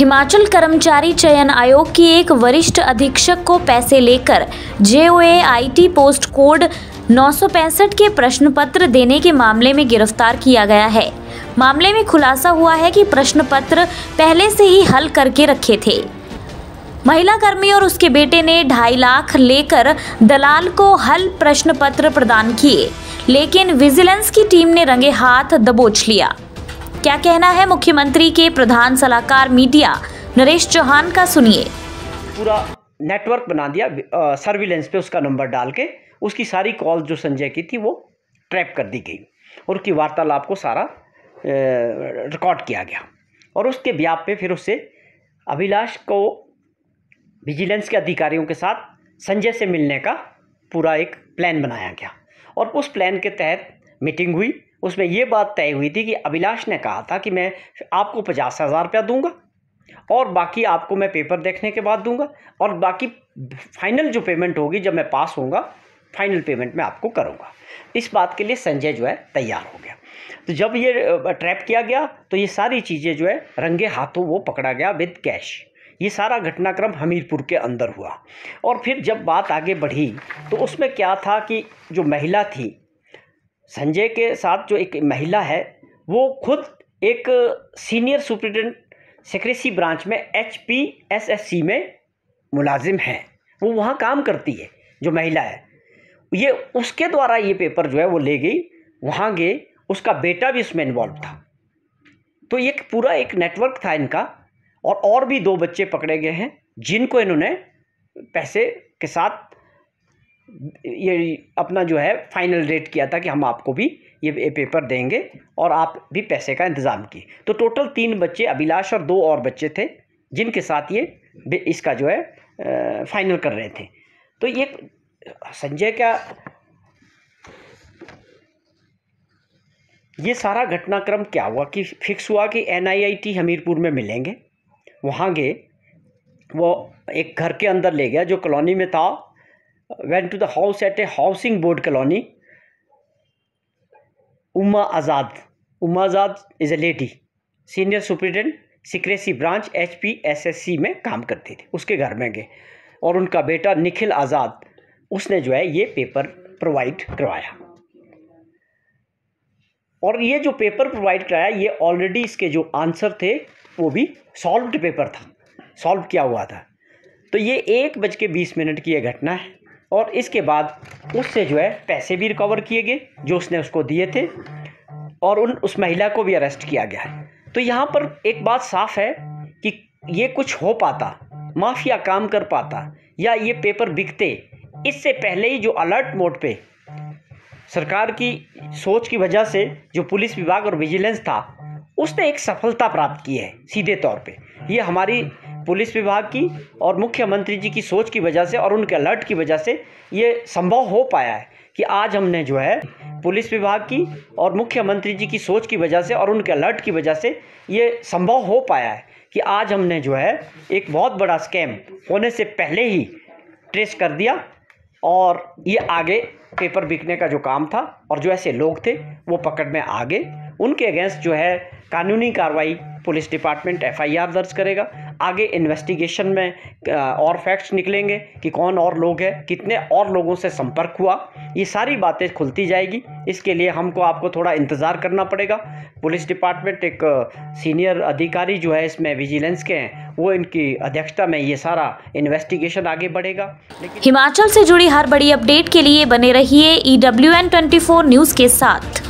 हिमाचल कर्मचारी चयन आयोग की एक वरिष्ठ अधीक्षक को पैसे लेकर जे ओ पोस्ट कोड नौ के प्रश्न पत्र देने के मामले में गिरफ्तार किया गया है मामले में खुलासा हुआ है कि प्रश्न पत्र पहले से ही हल करके रखे थे महिला कर्मी और उसके बेटे ने ढाई लाख लेकर दलाल को हल प्रश्न पत्र प्रदान किए लेकिन विजिलेंस की टीम ने रंगे हाथ दबोच लिया क्या कहना है मुख्यमंत्री के प्रधान सलाहकार मीडिया नरेश चौहान का सुनिए पूरा नेटवर्क बना दिया सर्विलेंस पे उसका नंबर डाल के उसकी सारी कॉल जो संजय की थी वो ट्रैप कर दी गई और उसकी वार्तालाप को सारा रिकॉर्ड किया गया और उसके व्याप पे फिर उससे अभिलाष को विजिलेंस के अधिकारियों के साथ संजय से मिलने का पूरा एक प्लान बनाया गया और उस प्लान के तहत मीटिंग हुई उसमें ये बात तय हुई थी कि अभिलाष ने कहा था कि मैं आपको पचास हज़ार रुपया दूंगा और बाकी आपको मैं पेपर देखने के बाद दूंगा और बाकी फाइनल जो पेमेंट होगी जब मैं पास होऊंगा फाइनल पेमेंट मैं आपको करूंगा इस बात के लिए संजय जो है तैयार हो गया तो जब ये ट्रैप किया गया तो ये सारी चीज़ें जो है रंगे हाथों वो पकड़ा गया विद कैश ये सारा घटनाक्रम हमीरपुर के अंदर हुआ और फिर जब बात आगे बढ़ी तो उसमें क्या था कि जो महिला थी संजय के साथ जो एक महिला है वो खुद एक सीनियर सुप्रिटेंडेंट सेक्रेसी ब्रांच में H P S S C में मुलाजिम है वो वहाँ काम करती है जो महिला है ये उसके द्वारा ये पेपर जो है वो ले गई वहाँ गए उसका बेटा भी उसमें इन्वॉल्व था तो ये पूरा एक नेटवर्क था इनका और और भी दो बच्चे पकड़े गए हैं जिनको इन्होंने पैसे के साथ ये अपना जो है फाइनल रेट किया था कि हम आपको भी ये पेपर देंगे और आप भी पैसे का इंतज़ाम किए तो टोटल तीन बच्चे अभिलाष और दो और बच्चे थे जिनके साथ ये इसका जो है फाइनल कर रहे थे तो ये संजय का ये सारा घटनाक्रम क्या हुआ कि फिक्स हुआ कि एनआईआईटी हमीरपुर में मिलेंगे वहाँ गए वो एक घर के अंदर ले गया जो कॉलोनी में था went to the house at a housing board colony. Uma Azad. Uma Azad is a lady. Senior Superintendent secrecy branch H P S S C में काम करती थी उसके घर में गए और उनका बेटा निखिल आज़ाद उसने जो है ये पेपर प्रोवाइड करवाया और ये जो पेपर प्रोवाइड कराया ये ऑलरेडी इसके जो आंसर थे वो भी सॉल्व पेपर था सॉल्व किया हुआ था तो ये एक बज के बीस मिनट की यह घटना है और इसके बाद उससे जो है पैसे भी रिकवर किए गए जो उसने उसको दिए थे और उन उस महिला को भी अरेस्ट किया गया है तो यहाँ पर एक बात साफ है कि ये कुछ हो पाता माफिया काम कर पाता या ये पेपर बिकते इससे पहले ही जो अलर्ट मोड पे सरकार की सोच की वजह से जो पुलिस विभाग और विजिलेंस था उसने एक सफलता प्राप्त की है सीधे तौर पे ये हमारी पुलिस विभाग की और मुख्यमंत्री जी की सोच की वजह से और उनके अलर्ट की वजह से ये संभव हो पाया है कि आज हमने जो है पुलिस विभाग की और मुख्यमंत्री जी की सोच की वजह से और उनके अलर्ट की वजह से ये संभव हो पाया है कि आज हमने जो है एक बहुत बड़ा स्कैम होने से पहले ही ट्रेस कर दिया और ये आगे पेपर बिकने का जो काम था और जो ऐसे लोग थे वो पकड़ में आ गए उनके अगेंस्ट जो है कानूनी कार्रवाई पुलिस डिपार्टमेंट एफआईआर दर्ज करेगा आगे इन्वेस्टिगेशन में और फैक्ट्स निकलेंगे कि कौन और लोग हैं कितने और लोगों से संपर्क हुआ ये सारी बातें खुलती जाएगी इसके लिए हमको आपको थोड़ा इंतज़ार करना पड़ेगा पुलिस डिपार्टमेंट एक सीनियर अधिकारी जो है इसमें विजिलेंस के हैं वो इनकी अध्यक्षता में ये सारा इन्वेस्टिगेशन आगे बढ़ेगा हिमाचल से जुड़ी हर बड़ी अपडेट के लिए बने रहिए ई e डब्ल्यू न्यूज़ के साथ